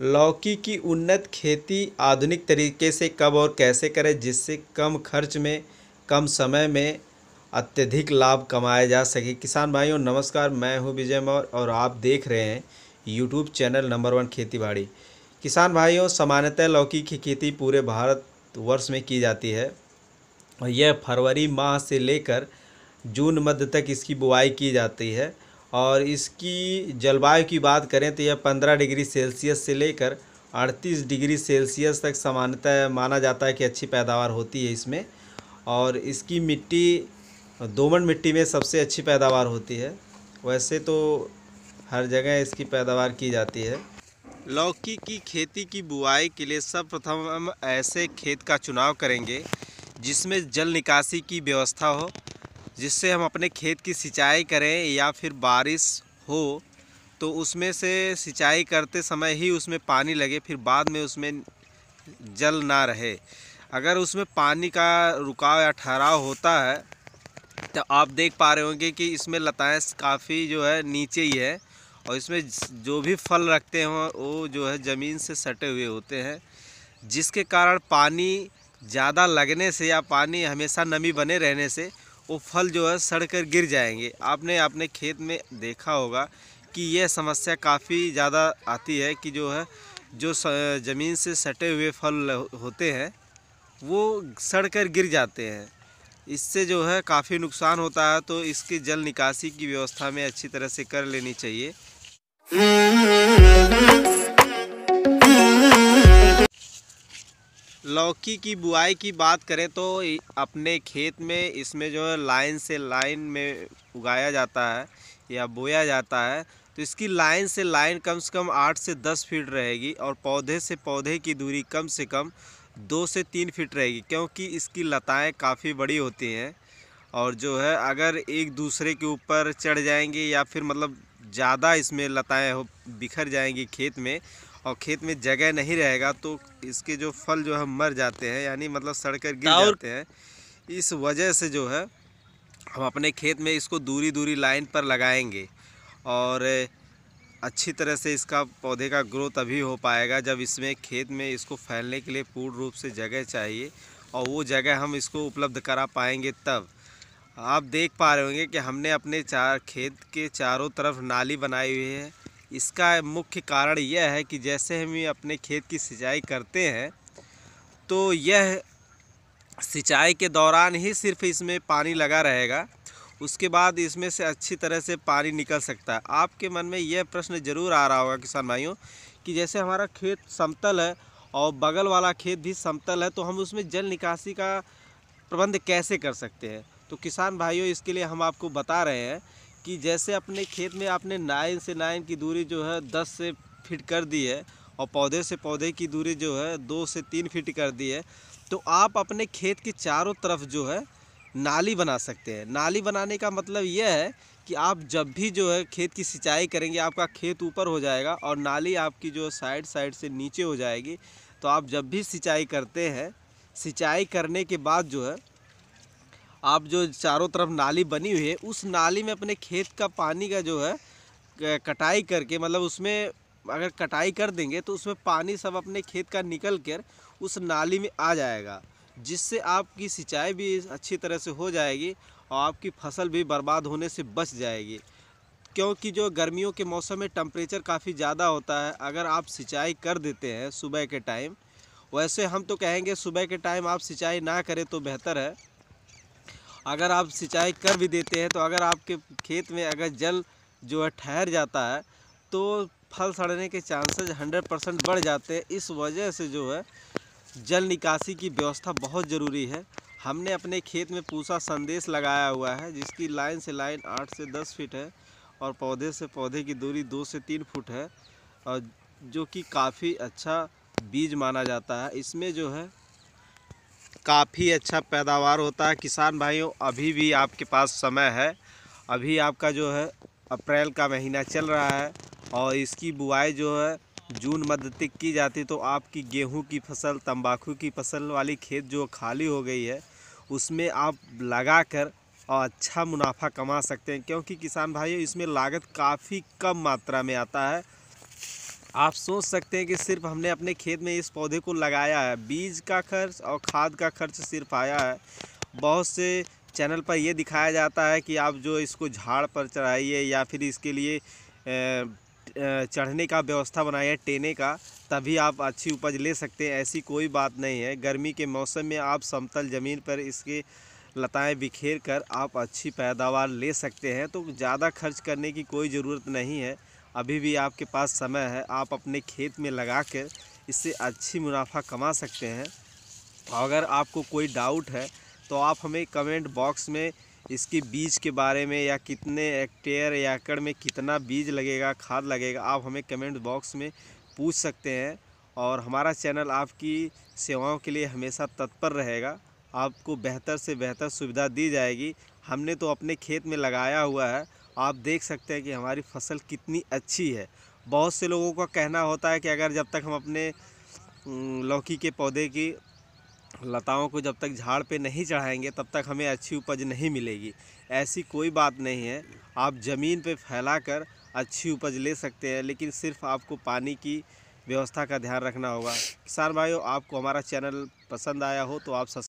लौकी की उन्नत खेती आधुनिक तरीके से कब और कैसे करें जिससे कम खर्च में कम समय में अत्यधिक लाभ कमाया जा सके किसान भाइयों नमस्कार मैं हूं विजय मौर्य और आप देख रहे हैं यूट्यूब चैनल नंबर वन खेती बाड़ी किसान भाइयों सामान्यतः लौकी की खेती पूरे भारत वर्ष में की जाती है और यह फरवरी माह से लेकर जून मध्य तक इसकी बुआई की जाती है और इसकी जलवायु की बात करें तो यह पंद्रह डिग्री सेल्सियस से लेकर अड़तीस डिग्री सेल्सियस तक सामान्यतः माना जाता है कि अच्छी पैदावार होती है इसमें और इसकी मिट्टी दोमन मिट्टी में सबसे अच्छी पैदावार होती है वैसे तो हर जगह इसकी पैदावार की जाती है लौकी की खेती की बुआई के लिए सर्वप्रथम हम ऐसे खेत का चुनाव करेंगे जिसमें जल निकासी की व्यवस्था हो जिससे हम अपने खेत की सिंचाई करें या फिर बारिश हो तो उसमें से सिंचाई करते समय ही उसमें पानी लगे फिर बाद में उसमें जल ना रहे अगर उसमें पानी का रुकाव या ठहराव होता है तो आप देख पा रहे होंगे कि इसमें लताएं काफ़ी जो है नीचे ही है और इसमें जो भी फल रखते हों वो जो है ज़मीन से सटे हुए होते हैं जिसके कारण पानी ज़्यादा लगने से या पानी हमेशा नमी बने रहने से वो फल जो है सड़ कर गिर जाएंगे आपने अपने खेत में देखा होगा कि यह समस्या काफ़ी ज़्यादा आती है कि जो है जो ज़मीन से सटे हुए फल होते हैं वो सड़ कर गिर जाते हैं इससे जो है काफ़ी नुकसान होता है तो इसकी जल निकासी की व्यवस्था में अच्छी तरह से कर लेनी चाहिए लौकी की बुआई की बात करें तो अपने खेत में इसमें जो है लाइन से लाइन में उगाया जाता है या बोया जाता है तो इसकी लाइन से लाइन कम से कम आठ से दस फीट रहेगी और पौधे से पौधे की दूरी कम से कम दो से तीन फीट रहेगी क्योंकि इसकी लताएं काफ़ी बड़ी होती हैं और जो है अगर एक दूसरे के ऊपर चढ़ जाएंगे या फिर मतलब ज़्यादा इसमें लताएँ हो बिखर जाएंगी खेत में और खेत में जगह नहीं रहेगा तो इसके जो फल जो है मर जाते हैं यानी मतलब सड़कर गिर जाते हैं इस वजह से जो है हम अपने खेत में इसको दूरी दूरी लाइन पर लगाएंगे और अच्छी तरह से इसका पौधे का ग्रोथ अभी हो पाएगा जब इसमें खेत में इसको फैलने के लिए पूर्ण रूप से जगह चाहिए और वो जगह हम इसको उपलब्ध करा पाएंगे तब आप देख पा रहे होंगे कि हमने अपने चार खेत के चारों तरफ नाली बनाई हुई है इसका मुख्य कारण यह है कि जैसे हम अपने खेत की सिंचाई करते हैं तो यह सिंचाई के दौरान ही सिर्फ इसमें पानी लगा रहेगा उसके बाद इसमें से अच्छी तरह से पानी निकल सकता है आपके मन में यह प्रश्न ज़रूर आ रहा होगा किसान भाइयों कि जैसे हमारा खेत समतल है और बगल वाला खेत भी समतल है तो हम उसमें जल निकासी का प्रबंध कैसे कर सकते हैं तो किसान भाइयों इसके लिए हम आपको बता रहे हैं कि जैसे अपने खेत में आपने नाइन से नाइन की दूरी जो है दस से फिट कर दी है और पौधे से पौधे की दूरी जो है दो से तीन फिट कर दी है तो आप अपने खेत के चारों तरफ जो है नाली बना सकते हैं नाली बनाने का मतलब यह है कि आप जब भी जो है खेत की सिंचाई करेंगे आपका खेत ऊपर हो जाएगा और नाली आपकी जो साइड साइड से नीचे हो जाएगी तो आप जब भी सिंचाई करते हैं सिंचाई करने के बाद जो है आप जो चारों तरफ नाली बनी हुई है उस नाली में अपने खेत का पानी का जो है कटाई करके मतलब उसमें अगर कटाई कर देंगे तो उसमें पानी सब अपने खेत का निकल कर उस नाली में आ जाएगा जिससे आपकी सिंचाई भी अच्छी तरह से हो जाएगी और आपकी फसल भी बर्बाद होने से बच जाएगी क्योंकि जो गर्मियों के मौसम में टम्परेचर काफ़ी ज़्यादा होता है अगर आप सिंचाई कर देते हैं सुबह के टाइम वैसे हम तो कहेंगे सुबह के टाइम आप सिंचाई ना करें तो बेहतर है अगर आप सिंचाई कर भी देते हैं तो अगर आपके खेत में अगर जल जो है ठहर जाता है तो फल सड़ने के चांसेस हंड्रेड परसेंट बढ़ जाते हैं इस वजह से जो है जल निकासी की व्यवस्था बहुत ज़रूरी है हमने अपने खेत में पूसा संदेश लगाया हुआ है जिसकी लाइन से लाइन आठ से दस फीट है और पौधे से पौधे की दूरी दो से तीन फुट है और जो कि काफ़ी अच्छा बीज माना जाता है इसमें जो है काफ़ी अच्छा पैदावार होता है किसान भाइयों अभी भी आपके पास समय है अभी आपका जो है अप्रैल का महीना चल रहा है और इसकी बुआई जो है जून मध्य तक की जाती तो आपकी गेहूं की फसल तंबाकू की फसल वाली खेत जो खाली हो गई है उसमें आप लगा कर और अच्छा मुनाफा कमा सकते हैं क्योंकि किसान भाइयों इसमें लागत काफ़ी कम मात्रा में आता है आप सोच सकते हैं कि सिर्फ हमने अपने खेत में इस पौधे को लगाया है बीज का खर्च और खाद का खर्च सिर्फ आया है बहुत से चैनल पर यह दिखाया जाता है कि आप जो इसको झाड़ पर चढ़ाइए या फिर इसके लिए चढ़ने का व्यवस्था बनाइए टेने का तभी आप अच्छी उपज ले सकते हैं ऐसी कोई बात नहीं है गर्मी के मौसम में आप समतल ज़मीन पर इसके लताएं बिखेर कर आप अच्छी पैदावार ले सकते हैं तो ज़्यादा खर्च करने की कोई ज़रूरत नहीं है अभी भी आपके पास समय है आप अपने खेत में लगा कर इससे अच्छी मुनाफा कमा सकते हैं अगर आपको कोई डाउट है तो आप हमें कमेंट बॉक्स में इसके बीज के बारे में या कितने हेक्टेयर या एकड़ में कितना बीज लगेगा खाद लगेगा आप हमें कमेंट बॉक्स में पूछ सकते हैं और हमारा चैनल आपकी सेवाओं के लिए हमेशा तत्पर रहेगा आपको बेहतर से बेहतर सुविधा दी जाएगी हमने तो अपने खेत में लगाया हुआ है आप देख सकते हैं कि हमारी फसल कितनी अच्छी है बहुत से लोगों का कहना होता है कि अगर जब तक हम अपने लौकी के पौधे की लताओं को जब तक झाड़ पे नहीं चढ़ाएंगे तब तक हमें अच्छी उपज नहीं मिलेगी ऐसी कोई बात नहीं है आप ज़मीन पे फैलाकर अच्छी उपज ले सकते हैं लेकिन सिर्फ आपको पानी की व्यवस्था का ध्यान रखना होगा किसान भाइयों आपको हमारा चैनल पसंद आया हो तो आप